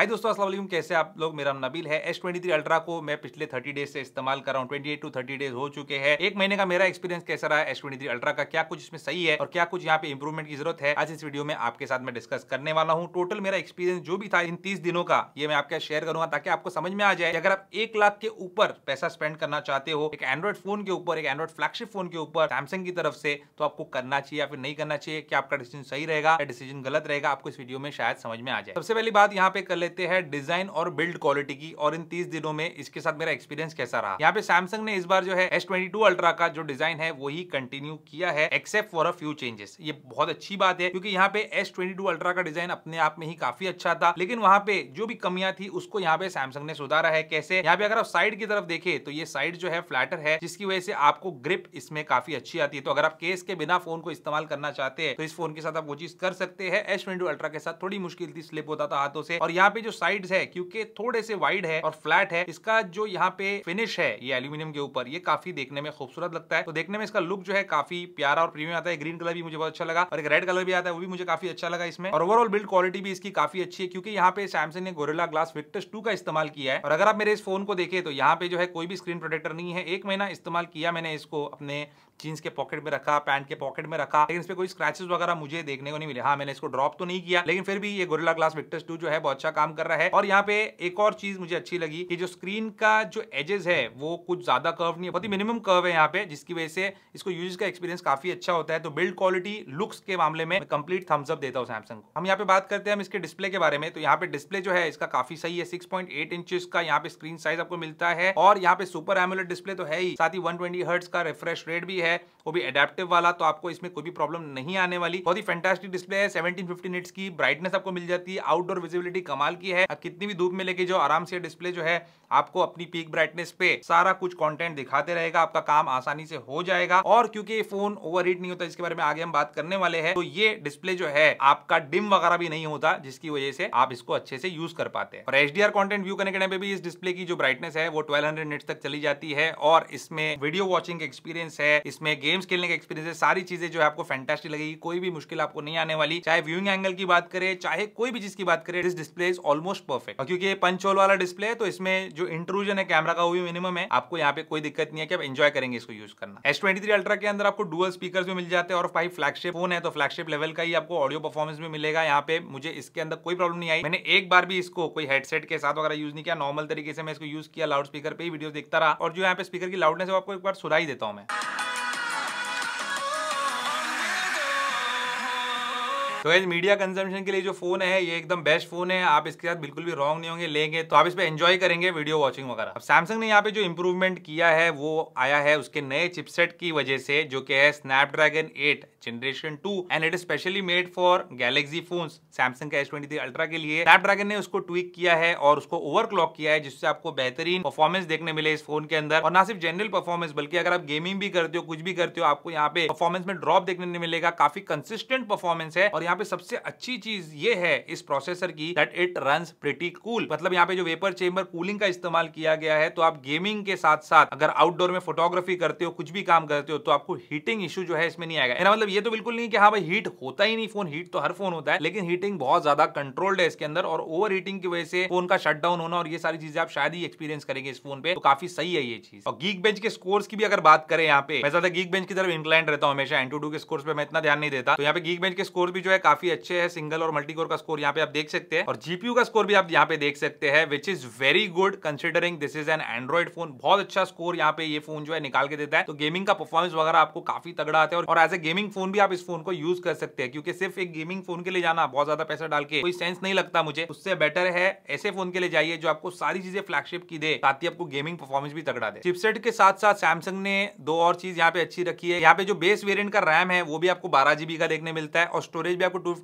हाय दोस्तों वालेकुम कैसे आप लोग मेरा नाम नबील है एस ट्वेंटी थ्री अल्ट्रा को मैं पिछले थर्टी डेज से इस्तेमाल कर रहा हूँ twenty eight to thirty days हो चुके हैं एक महीने का मेरा एक्सपीरियंस कैसा रहा है एस ट्वेंटी थ्री अल्ट्रा का क्या कुछ इसमें सही है और क्या कुछ यहाँ पे इंप्रूवमेंट की जरूरत है आज इस वीडियो में आपके साथ मैं डिस्कस करने वाला हूँ टोटल मेरा एक्सपीरियंस जो भी था इन तीस दिनों का ये मैं आपके शेयर करूंगा ताकि आपको समझ में आ जाए अगर आप एक लाख के ऊपर पैसा स्पेंड करना चाहते हो एक एंड्रॉइड फोन के ऊपर एक एंड्रॉइड फ्लैगशिप फोन के ऊपर सैमसंग की तरफ से तो आपको करना चाहिए या फिर नहीं करना चाहिए क्या आपका डिसीजन सही रहेगा या डिसीजन गलत रहेगा आपको इस वीडियो में शायद समझ में आ जाए सबसे पहली बात यहाँ पे कर लेते हैं डिजाइन और बिल्ड क्वालिटी की और इन तीस दिनों में इसके साथ मेरा एक्सपीरियंस कैसा रहा यहाँ पे सैमसंग ने इस बार जो है एस अल्ट्रा का जो डिजाइन है वही कंटिन्यू किया है except for a few changes ये बहुत अच्छी बात है क्योंकि यहाँ पे एस अल्ट्रा का डिजाइन अपने आप में ही काफी अच्छा था लेकिन वहाँ पे जो भी कमियां थी उसको यहाँ पे सैमसंग ने सुधारा है कैसे यहाँ पे अगर आप साइड की तरफ देखे तो ये साइड जो है फ्लैटर है जिसकी वजह से आपको ग्रिप इसमें काफी अच्छी आती है तो अगर आप केस के बिना फोन को इस्तेमाल करना चाहते हैं तो इस फोन के साथ आप वो चीज कर सकते हैं एस ट्वेंटी अल्ट्रा के साथ थोड़ी मुश्किल थी स्लिप होता था हाथों से और यहाँ पे पे जो साइड है क्योंकि थोड़े से वाइड है और फ्लैट है इसका जो यहाँ पे फिनिश है ये एल्यूमिनियम के ऊपर ये काफी देखने में खूबसूरत लगता है तो देखने में इसका लुक जो है काफी प्यारा और प्रीमियम आता है ग्रीन कलर भी मुझे बहुत अच्छा लगा और एक रेड कलर भी आता है वो भी मुझे काफी अच्छा लगा इसमें और ओवरऑल बिल्ड क्वालिटी भी इसकी काफी अच्छी है क्योंकि यहाँ पे सैमसंग ने गोरेला ग्लास विक्टस टू का इस्तेमाल किया है और अगर आप मेरे इस फोन को देखे तो यहाँ पे जो है कोई भी स्क्रीन प्रोटेक्टर नहीं है एक महीना इस्तेमाल किया मैंने इसको अपने जीन्स के पॉकेट में रखा पैंट के पॉकेट में रखा लेकिन इस पर कोई स्क्रैचेस वगैरह मुझे देखने को नहीं मिले हाँ मैंने इसको ड्रॉप तो नहीं किया लेकिन फिर भी ये गोरिला ग्लास विक्टर्स टू जो है बहुत अच्छा काम कर रहा है और यहाँ पे एक और चीज मुझे अच्छी लगी कि जो स्क्रीन का जो एजेस है वो कुछ ज्यादा कर्व नहीं है बहुत ही मिनिमम कर्व है यहाँ पे जिसकी वजह से इसको यूज का एक्सपीरियंस काफी अच्छा होता है तो बिल्ड क्वालिटी लुक्स के मामले में कंप्लीट थम्सअप देता हूँ सैमसंग को हम यहाँ पे बात करते हैं हम इसके डिस्प्ले के बारे में तो यहाँ पे डिस्प्ले जो है इसका काफी सही है सिक्स पॉइंट एट इंचेस का यहाँ पे स्क्रीन साइज आपको मिलता है और यहाँ पे सुपर एमुलेट डिस्प्ले तो है ही साथ ही वन ट्वेंटी का रिफ्रेश रेट भी है है वो भी एडेप्टिव वाला तो आपको इसमें कोई भी प्रॉब्लम नहीं आने वाली बहुत ही फैंटास्टिक डिस्प्ले है फिफ्टी निट्स की ब्राइटनेस आपको मिल जाती है आउटडोर विजिबिलिटी कमाल की है आप कितनी भी धूप में लेके जो आराम से डिस्प्ले जो है आपको अपनी पीक ब्राइटनेस पे सारा कुछ कॉन्टेंट दिखाते रहेगा आपका काम आसानी से हो जाएगा और क्योंकि ये फोन ओवर नहीं होता इसके बारे में आगे हम बात करने वाले हैं तो ये डिस्प्ले जो है आपका डिम वगैरह भी नहीं होता जिसकी वजह से आप इसको अच्छे से यूज कर पाते हैं और H D R content view करने के टाइम भी इस डिस्प्ले की जो ब्राइटनेस है वो ट्वेल्व हंड्रेड तक चली जाती है और इसमें वीडियो वॉचिंग एक्सपीरियंस है इसमें गेम्स खेलने का एक्सपीरियंस है सारी चीजें जो है आपको फैंटास्टिक लगेगी कोई भी मुश्किल आपको नहीं आने वाली चाहे व्यूइंग एंगल की बात करें चाहे कोई भी चीज की बात करें this display is almost perfect क्योंकि ये पंचोल वाला डिस्प्ले है तो इसमें जो इंट्रूजन है कैमरा का वो भी मिनिमम है आपको यहाँ पे कोई दिक्कत नहीं है कि आप एंजॉय करेंगे इसको यूज करना एस ट्वेंटी अल्ट्रा के अंदर आपको डुअल स्पीकर भी मिल जाते हैं और फाइव फ्लैगशिप फोन है तो फ्लैगशिप लेवल का ही आपको ऑडियो परफॉर्मेंस भी मिलेगा यहाँ पे मुझे इसके अंदर कोई प्रॉब्लम नहीं आई मैंने एक बार भी इसको कोई हेडसेट के साथ वगैरह यूज नहीं किया नॉर्मल तरीके से मैं इसको यूज किया लाउड स्पीकर पे ही वीडियो देखता रहा और जो यहाँ पे स्पीकर की लाउडनेस है आपको एक बार सुनाई देता हूँ मैं तो गाइज मीडिया कंजम्पन के लिए जो फोन है ये एकदम बेस्ट फोन है आप इसके साथ बिल्कुल भी रॉन्ग नहीं होंगे लेंगे तो आप इस पर एंजॉय करेंगे वीडियो वॉचिंग वगैरह अब सैमसंग ने यहाँ पे जो इम्प्रूवमेंट किया है वो आया है उसके नए चिपसेट की वजह से जो कि है Snapdragon eight generation two and it is specially made for Galaxy phone Samsung का एस ट्वेंटी अल्ट्रा के लिए स्नैप ड्रैगन ने उसको ट्विक किया है और उसको क्लॉक किया है जिससे आपको बेहतरीन परफॉर्मेंस देखने मिले इस फोन के अंदर और ना सिर्फ जनरल परफॉर्मेंस बल्कि अगर आप गेमिंग भी करते हो कुछ भी करते हो आपको यहाँ पे परफॉर्मेंस में ड्रॉप देखने मिलेगा काफी कंसिस्टेंट परफॉर्मेंस है और यहाँ पे सबसे अच्छी चीज ये है इस प्रोसेसर की that it run pretty cool मतलब यहाँ पे जो वेपर चेम्बर कूलिंग का इस्तेमाल किया गया है तो आप गेमिंग के साथ साथ अगर आउटडोर में फोटोग्राफी करते हो कुछ भी काम करते हो तो आपको हीटिंग इश्यू जो है इसमें नहीं आएगा मेरा मतलब ये तो बिल्कुल नहीं कि हाँ भाई हीट होता ही नहीं फोन हीट तो हर फोन होता है लेकिन हीटिंग बहुत ज्यादा कंट्रोल्ड है इसके अंदर और ओवर हीटिंग की वजह से फोन का शटडाउन होना और ये सारी चीजें आप शायद ही एक्सपीरियंस करेंगे इस फोन पे तो काफी सही है ये चीज और गीक बेंच के स्कोर्स की भी अगर बात करें यहाँ पे मैं ज्यादा गीक बेंच की तरफ इंक्लाइंड रहता हूँ हमेशा एंटू के स्कोर्स पे मैं इतना ध्यान नहीं देता तो यहाँ पे गीक बेंच के स्कोर भी जो है काफी अच्छे है सिंगल और मल्टी कोर का स्कोर यहाँ पे आप देख सकते हैं और जीपीयू का स्कोर भी आप यहाँ पे देख सकते हैं which is very good considering this is an Android phone बहुत अच्छा स्कोर यहाँ पे ये फोन जो है निकाल के देता है तो गेमिंग का परफॉर्मेंस वगैरह आपको काफी तगड़ा आता है और एज ए गेमिंग फोन भी आप इस फोन को यूज कर सकते हैं क्योंकि सिर्फ एक गेमिंग फोन के लिए जाना बहुत ज्यादा पैसा डाल के कोई सेंस नहीं लगता मुझे उससे बेटर है ऐसे फोन के लिए जाइए जो आपको सारी चीजें फ्लैगशिप की दे साथ ही आपको गेमिंग परफॉर्मेंस भी तगड़ा दे चिपसेट के साथ साथ सैमसंग ने दो और चीज यहाँ पे अच्छी रखी है यहाँ पे जो बेस वेरियंट का रैम है वो भी आपको बारह जीबी का देखने मिलता है और स्टोरेज भी आपको टू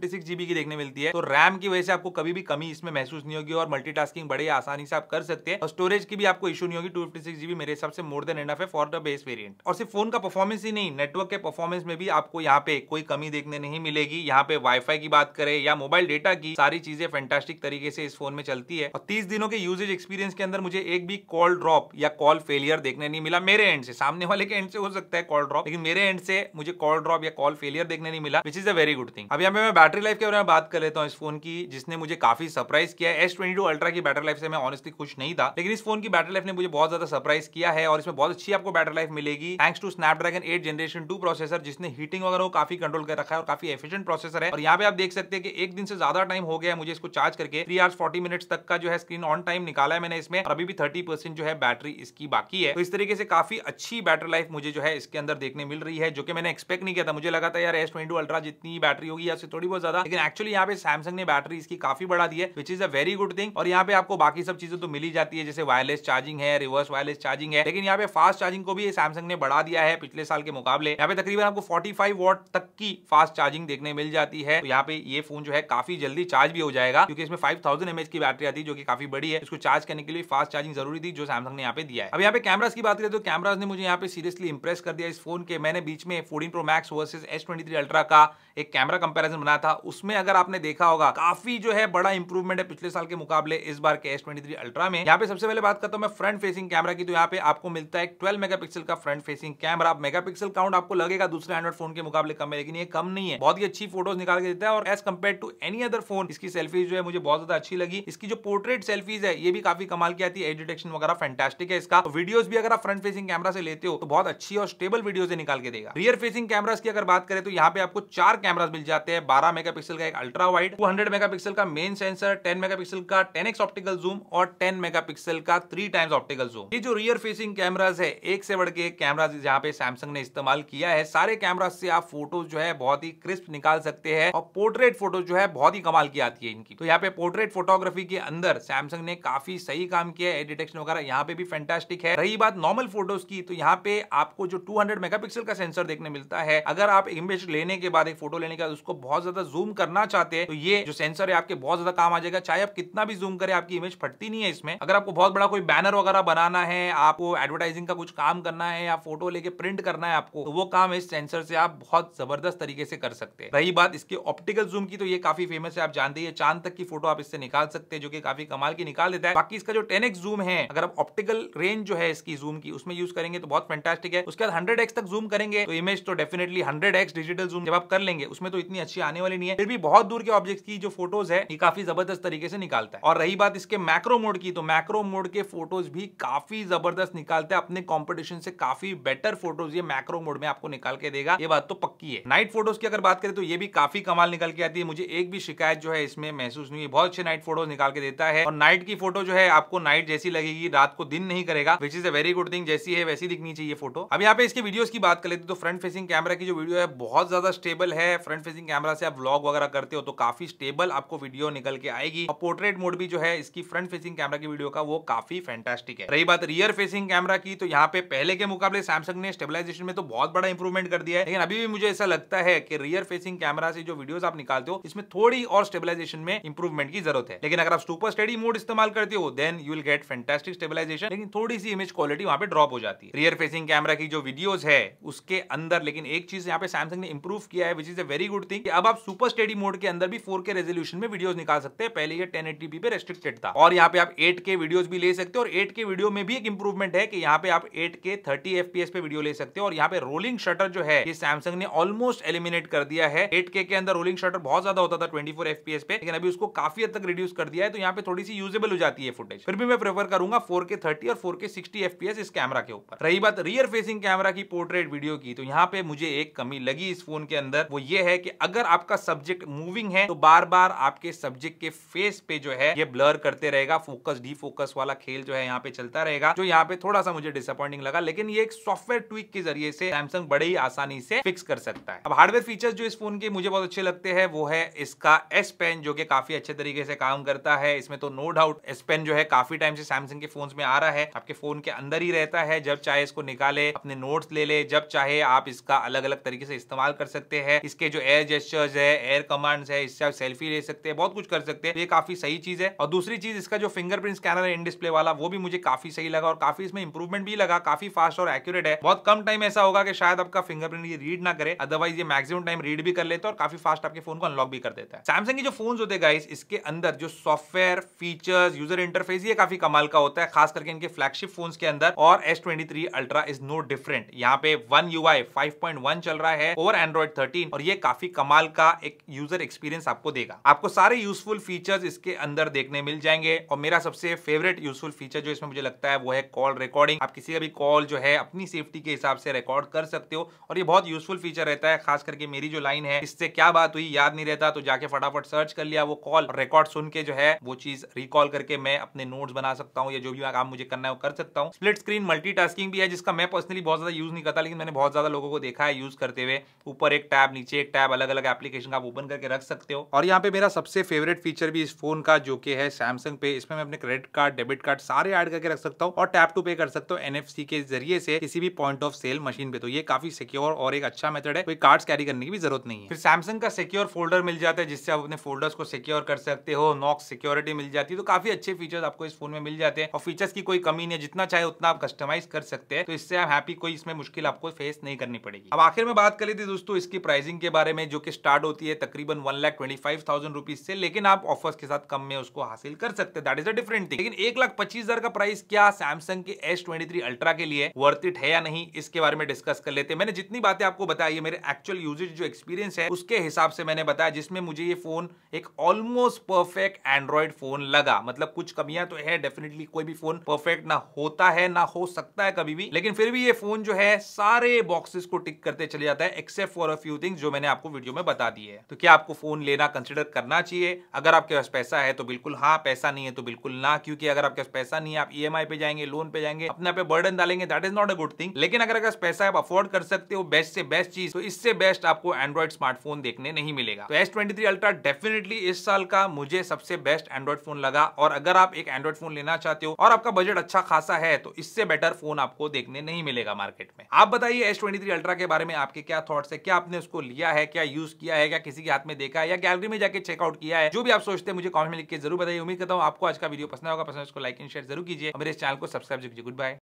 की देखने मिलती है तो रैम की वजह से आपको कभी भी कमी इसमें महसूस नहीं होगी और मल्टीटास्किंग बड़े आसानी से आप कर सकते हैं और स्टोरेज की भी आपको इशू नहीं होगी टू जीबी मेरे हिसाब से मोर देन एंड है फॉर द बेस वेरियंट और सिर्फ फोन का परफॉर्मेंस ही नहीं नेटवर्क के परफॉर्मेंस में भी आपको यहाँ पे कोई कमी देखने नहीं मिलेगी यहाँ पे वाईफाई की बात करें या मोबाइल डेटा की सारी चीजें फैंटास्टिक तरीके से इस फोन में चलती है और तीस दिनों के यूजेज एक्सपीरियंस के अंदर मुझे एक भी कॉल ड्रॉप या कॉल फेलियर देखने नहीं मिला मेरे एंड से सामने वाले के एंड से हो सकता है कॉल ड्रॉप लेकिन मेरे एंड से मुझे कॉल ड्रॉप या कॉल फेलियर देखने नहीं मिला which is a very good thing अभी पे मैं बैटरी लाइफ के बारे में बात कर लेता हूँ इस फोन की जिसने मुझे काफी सरप्राइज किया है एस अल्ट्रा की बैटरी लाइफ से मैं ऑनस्टली खुश नहीं था लेकिन इस फोन की बैटरी लाइफ ने मुझे बहुत ज्यादा सरप्राइज किया है और इसमें बहुत अच्छी आपको बैटरी लाइफ मिलेगी thanks to Snapdragon eight generation two processor जिसने हीटिंग वगैरह को काफी कंट्रोल कर रखा है और काफी एफिशियंट प्रोसेसर है और यहाँ पे आप देख सकते हैं कि एक दिन से ज्यादा टाइम हो गया है मुझे इसको चार्ज करके थ्री आवर्स फोर्टी मिनट्स तक का जो है स्क्रीन ऑन टाइम निकाला है मैंने इसमें अभी भी थर्टी परसेंट जो है बैटरी इसकी बाकी है तो इस तरीके से काफी अच्छी बैटरी लाइफ मुझे जो है इसके अंदर देखने मिल रही है जो कि मैंने एक्सपेक्ट नहीं किया था मुझे लगा था यार एस ट्वेंटी अल्ट्रा जितनी बैटरी होगी या से थोड़ी बहुत ज्यादा लेकिन एक्चुअली यहाँ पे सैमसंग ने बैटरी इसकी काफी बढ़ा दी है which is a very good thing और यहाँ पे आपको बाकी सब चीजें तो मिली जाती है जैसे वायरलेस चार्जिंग है रिवर्स वायरलेस चार्जिंग है लेकिन यहाँ पे फास्ट चार्जिंग को भी सैमसंग ने बढ़ा दिया है पिछले साल के मुकाबले यहाँ पे तकरीबन आपको फोर्टी फाइव तक की फास्ट चार्जिंग देखने मिल जाती है तो यहाँ पे ये फोन जो है काफी जल्दी चार्ज भी हो जाएगा क्योंकि इसमें फाइव थाउजेंड की बैटरी आती है जो की काफी बड़ी है इसको चार्ज करने के लिए फास्ट चार्जिंग जरूरी थी जो सैमसंग ने यहाँ पे दिया है अब यहाँ पे कैमराज की बात करें तो कैमराज ने मुझे यहाँ पे सीरियसली इंप्रेस कर दिया इस फोन के मैंने बीच में fourteen Pro Max versus S twenty Ultra का एक कैमरा कंपेरिजन कंपैरिजन बनाया था उसमें अगर आपने देखा होगा काफी जो है बड़ा इंप्रूवमेंट है पिछले साल के मुकाबले इस बार के एस अल्ट्रा में यहाँ पे सबसे पहले बात करता हूँ मैं फ्रंट फेसिंग कैमरा की तो यहाँ पे आपको मिलता है ट्वेल्व मेगा का front facing camera mega pixel count आपको लगेगा दूसरे एंड्रॉइड फोन के मुकाबले कम है लेकिन ये कम नहीं है बहुत ही अच्छी फोटोज निकाल के देता है और as compare to any other phone इसकी सेल्फी जो है मुझे बहुत ज्यादा अच्छी लगी इसकी जो पोर्ट्रेट सेल्फीज है ये भी काफी कमाल की आती है एज डिटेक्शन वगैरह फैंटास्टिक है इसका वीडियोस तो भी अगर आप फ्रंट फेसिंग कैमरा से लेते हो तो बहुत अच्छी और स्टेबल वीडियो निकाल के देगा रियर फेसिंग कैमराज की अगर बात करें तो यहाँ पे आपको चार कैमराज मिल जाते हैं 12 मेगापिक्सल का एक अल्ट्रा वाइड टू 200 मेगापिक्सल का मेन सेंसर 10 मेगापिक्सल का टेन एक्स ऑप्टिकल जूम और 10 मेगापिक्सल का थ्री टाइम्स ऑप्टिकल जूम ये जो रियर फेसिंग कैमराज है एक से बढ़ के एक कैमराज यहाँ पे सैमसंग ने इस्तेमाल किया है सारे कैमराज से आप फोटो जो है बहुत ही क्रिस्प निकाल सकते हैं और पोर्ट्रेट फोटो जो है बहुत ही कमाल की आती है इनकी तो यहाँ पे पोर्ट्रेट फोटोग्राफी के अंदर सैमसंग ने काफी सही काम किया है डिटेक्शन वगैरह यहाँ पे भी फैंटास्टिक है रही बात नॉर्मल फोटोज की तो यहाँ पे आपको जो 200 मेगापिक्सल का सेंसर देखने मिलता है अगर आप इमेज लेने के बाद एक फोटो लेने के बाद उसको बहुत ज्यादा जूम करना चाहते हैं तो ये जो सेंसर है आपके बहुत ज्यादा काम आ जाएगा चाहे आप कितना भी जूम करें आपकी इमेज फटती नहीं है इसमें अगर आपको बहुत बड़ा कोई बैनर वगैरह बनाना है आपको एडवर्टाइजिंग का कुछ काम करना है या फोटो लेके प्रिंट करना है आपको तो वो काम इस सेंसर से आप बहुत जबरदस्त तरीके से कर सकते हैं रही बात इसके ऑप्टिकल जूम की तो ये काफी फेमस है आप जानते हैं चांद तक की फोटो आप इससे निकाल सकते हैं जो कि काफी कमाल की निकाल देता है बाकी इसका जो टेन जूम है अगर आप ऑप्टिकल रेंज जो है इसकी जूम की उसमें यूज करेंगे तो बहुत फैंटास्टिक है उसके बाद हंड्रेड तक जूम करेंगे तो इमेज तो डेफिनेटली हंड्रेड डिजिटल जूम जब आप कर लेंगे उसमें तो इतनी अच्छी अच्छी आने वाली नहीं है फिर भी बहुत दूर के ऑब्जेक्ट की जो फोटोज है ये काफी जबरदस्त तरीके से निकालता है और रही बात इसके मैक्रो मोड की तो मैक्रो मोड के फोटोज भी काफी जबरदस्त निकालते हैं अपने कॉम्पिटिशन से काफी बेटर फोटोज ये मैक्रो मोड में आपको निकाल के देगा ये बात तो पक्की है नाइट फोटोज की अगर बात करें तो ये भी काफी कमाल निकल के आती है मुझे एक भी शिकायत जो है इसमें महसूस नहीं है बहुत अच्छे नाइट फोटोज निकाल के देता है और नाइट की फोटो जो है आपको नाइट जैसी लगेगी रात को दिन नहीं करेगा which is a very good thing जैसी है वैसी दिखनी चाहिए फोटो अब यहाँ पे इसके वीडियोस की बात कर लेते तो फ्रंट फेसिंग कैमरा की जो वीडियो है बहुत ज्यादा स्टेबल है फ्रंट फेसिंग कैमरा कैमरा से आप व्लॉग वगैरह करते हो तो काफी स्टेबल आपको वीडियो निकल के आएगी और पोर्ट्रेट मोड भी जो है इसकी फ्रंट फेसिंग कैमरा की वीडियो का वो काफी फैंटास्टिक है रही बात रियर फेसिंग कैमरा की तो यहाँ पे पहले के मुकाबले सैमसंग ने स्टेबिलाईजेशन में तो बहुत बड़ा इंप्रूवमेंट कर दिया है लेकिन अभी भी मुझे ऐसा लगता है कि रियर फेसिंग कैमरा से जो वीडियो आप निकालते हो इसमें थोड़ी और स्टेबिलाईजेशन में इंप्रूवमेंट की जरूरत है लेकिन अगर आप सुपर स्टडी मोड इस्तेमाल करते हो then you will get fantastic stabilization लेकिन थोड़ी सी इमेज क्वालिटी वहां पे ड्रॉप हो जाती है रियर फेसिंग कैमरा की जो वीडियोज है उसके अंदर लेकिन एक चीज यहाँ पे सैमसंग ने इंप्रूव किया है which is a very good thing अब आप सुपर स्टडी मोड के अंदर भी फोर के रेजोल्यूशन में वीडियोस निकाल सकते हैं पहले ये टेन पे रेस्ट्रिक्टेड था और यहाँ पे आप एट के भी ले सकते हो और एट के वीडियो में भी एक इंप्रूवमेंट है कि यहाँ पे आप एट के थर्टी एफपीएस पे वीडियो ले सकते हो और यहाँ पे रोलिंग शटर जो है ये सैमसंग ने ऑलमोस्ट एलिमिनेट कर दिया है एट के अंदर रोलिंग शटर बहुत ज्यादा होता था ट्वेंटी फोर एफपीएस पे लेकिन अभी उसको काफी हद तक रिड्यूस कर दिया है तो यहाँ पे थोड़ी सी यूजेबल हो जाती है फुटेज फिर भी मैं प्रेफर करूंगा फोर के थर्टी और फोर के सिक्सटी एफपीएस इस कैमरा के ऊपर रही बात रियर फेसिंग कैमरा की पोर्ट्रेट वीडियो की तो यहाँ पे मुझे एक कमी लगी इस फोन के अंदर वो ये है कि अगर अगर आपका सब्जेक्ट मूविंग है तो बार बार आपके सब्जेक्ट के फेस पे जो है ये ब्लर करते रहेगा फोकस डी फोकस वाला खेल जो है यहाँ पे चलता रहेगा जो यहाँ पे थोड़ा सा मुझे डिसअपॉइंटिंग लगा लेकिन ये एक सॉफ्टवेयर ट्विक के जरिए से सैमसंग बड़े ही आसानी से फिक्स कर सकता है अब हार्डवेयर फीचर जो इस फोन के मुझे बहुत अच्छे लगते हैं वो है इसका एस पेन जो कि काफी अच्छे तरीके से काम करता है इसमें तो नो डाउट एस पेन जो है काफी टाइम से सैमसंग के फोन में आ रहा है आपके फोन के अंदर ही रहता है जब चाहे इसको निकाले अपने नोट्स ले ले जब चाहे आप इसका अलग अलग तरीके से इस्तेमाल कर सकते हैं इसके जो एयर जेस्टर पिक्चर्स है एयर कमांड्स है इससे आप सेल्फी ले सकते हैं बहुत कुछ कर सकते हैं ये काफी सही चीज है और दूसरी चीज इसका जो फिंगरप्रिंट स्कैनर है इन डिस्प्ले वाला वो भी मुझे काफी सही लगा और काफी इसमें इंप्रूवमेंट भी लगा काफी फास्ट और एक्यूरेट है बहुत कम टाइम ऐसा होगा कि शायद आपका फिंगरप्रिंट ये रीड ना करे अदरवाइज ये मैक्सिमम टाइम रीड भी कर लेते और काफी फास्ट आपके फोन को अनलॉक भी कर देता है सैमसंग जो फोन होते गाइस इसके अंदर जो सॉफ्टवेयर फीचर्स यूजर इंटरफेस ये काफी कमाल का होता है खास करके इनके फ्लैगशिप फोन के अंदर और S twenty Ultra is no different यहाँ पे वन यू आई चल रहा है और एंड्रॉइड थर्टीन और ये काफी कमाल कमाल का एक यूजर एक्सपीरियंस आपको देगा आपको सारे यूजफुल फीचर्स इसके अंदर देखने मिल जाएंगे और मेरा सबसे फेवरेट यूजफुल फीचर जो इसमें मुझे लगता है वो है कॉल रिकॉर्डिंग आप किसी का भी कॉल जो है अपनी सेफ्टी के हिसाब से रिकॉर्ड कर सकते हो और ये बहुत यूजफुल फीचर रहता है खास करके मेरी जो लाइन है इससे क्या बात हुई याद नहीं रहता तो जाके फटाफट सर्च कर लिया वो कॉल रिकॉर्ड सुन के जो है वो चीज रिकॉल करके मैं अपने नोट्स बना सकता हूँ या जो भी काम मुझे करना है वो कर सकता हूँ स्प्लिट स्क्रीन मल्टी भी है जिसका मैं पर्सनली बहुत ज्यादा यूज नहीं करता लेकिन मैंने बहुत ज्यादा लोगों को देखा है यूज करते हुए ऊपर एक टैब नीचे एक टैब अलग अलग एप्लीकेशन का आप ओपन करके रख सकते हो और यहाँ पे मेरा सबसे फेवरेट फीचर भी इस फोन का जो कि है सैमसंग पे इसमें मैं अपने क्रेडिट कार्ड डेबिट कार्ड सारे ऐड करके रख सकता हूँ और टैप टू पे कर सकता हूँ एनएफसी के जरिए से किसी भी पॉइंट ऑफ सेल मशीन पे तो ये काफी सिक्योर और एक अच्छा मेथड है कोई कार्ड कैरी करने की भी जरूरत नहीं है फिर सैमसंग का सिक्योर फोल्डर मिल जाता है जिससे आप अपने फोल्डर्स को सिक्योर कर सकते हो नॉक सिक्योरिटी मिल जाती है तो काफी अच्छे फीचर्स आपको इस फोन में मिल जाते हैं और फीचर्स की कोई कमी नहीं है जितना चाहे उतना आप कस्टमाइज कर सकते हैं तो इससे आप हैप्पी कोई इसमें मुश्किल आपको फेस नहीं करनी पड़ेगी अब आखिर में बात कर थी दोस्तों इसकी प्राइसिंग के बारे में जो कि स्टार्ट होती है तकरीबन one lakh twenty five thousand rupees से लेकिन आप ऑफर्स के साथ कम में उसको हासिल कर सकते हैं that is a different thing लेकिन एक लाख पच्चीस हजार का प्राइस क्या सैमसंग के एस ट्वेंटी थ्री अल्ट्रा के लिए वर्थ है या नहीं इसके बारे में डिस्कस कर लेते हैं मैंने जितनी बातें आपको बताई मेरे एक्चुअल यूजेज जो एक्सपीरियंस है उसके हिसाब से मैंने बताया जिसमें मुझे ये फोन एक ऑलमोस्ट परफेक्ट एंड्रॉइड फोन लगा मतलब कुछ कमियां तो है डेफिनेटली कोई भी फोन परफेक्ट ना होता है ना हो सकता है कभी भी लेकिन फिर भी ये फोन जो है सारे बॉक्सेस को टिक करते चले जाता है except for a few things जो मैंने आपको वीडियो में बता दी है तो क्या आपको फोन लेना कंसिडर करना चाहिए अगर आपके पास पैसा है तो बिल्कुल हाँ पैसा नहीं है तो बिल्कुल ना क्योंकि अगर आपके पास पैसा नहीं है आप ई e पे जाएंगे लोन पे जाएंगे अपने पे बर्डन डालेंगे that is not a good thing लेकिन अगर आपके पास पैसा आप अफोर्ड कर सकते हो बेस्ट से बेस्ट चीज तो इससे बेस्ट आपको एंड्रॉइड स्मार्टफोन देखने नहीं मिलेगा तो एस ट्वेंटी अल्ट्रा डेफिनेटली इस साल का मुझे सबसे बेस्ट एंड्रॉइड फोन लगा और अगर आप एक एंड्रॉइड फोन लेना चाहते हो और आपका बजट अच्छा खासा है तो इससे बेटर फोन आपको देखने नहीं मिलेगा मार्केट में आप बताइए एस ट्वेंटी अल्ट्रा के बारे में आपके क्या थॉट्स है क्या आपने उसको लिया है क्या यूज किया है या किसी के हाथ में देखा है या गैलरी में जाकर चेकआउट किया है जो भी आप सोचते हैं मुझे कॉमेंट में लिख के जरूर बताइए उम्मीद करता हूँ आपको आज का वीडियो पसंद होगा पसंद उसको लाइक एंड शेयर जरूर कीजिए मेरे चैनल को सब्सक्राइब कीजिए गुड बाय